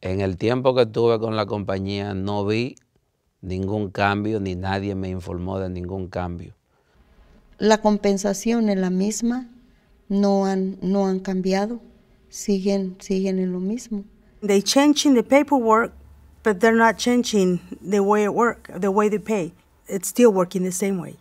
En el tiempo que estuve con la compañía no vi ningún cambio ni nadie me informó de ningún cambio. La compensación es la misma, no han, no han cambiado, siguen, siguen en lo mismo. They changing the paperwork, but they're not changing the way it work, the way they pay. It's still working the same way.